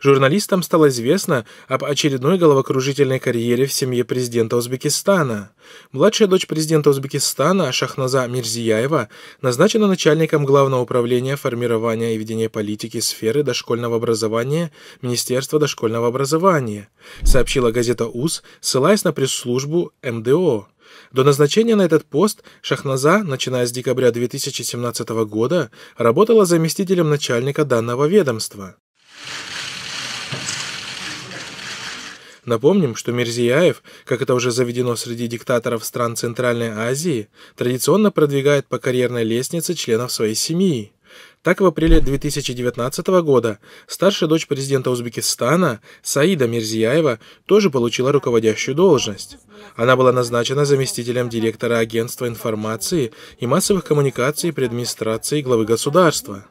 журналистам стало известно об очередной головокружительной карьере в семье президента Узбекистана. Младшая дочь президента Узбекистана Шахназа Мирзияева назначена начальником Главного управления формирования и ведения политики сферы дошкольного образования Министерства дошкольного образования, сообщила газета УЗ, ссылаясь на пресс-службу МДО. До назначения на этот пост Шахназа, начиная с декабря 2017 года, работала заместителем начальника данного ведомства. Напомним, что Мирзияев, как это уже заведено среди диктаторов стран Центральной Азии, традиционно продвигает по карьерной лестнице членов своей семьи. Так, в апреле 2019 года старшая дочь президента Узбекистана Саида Мирзияева тоже получила руководящую должность. Она была назначена заместителем директора Агентства информации и массовых коммуникаций при администрации главы государства.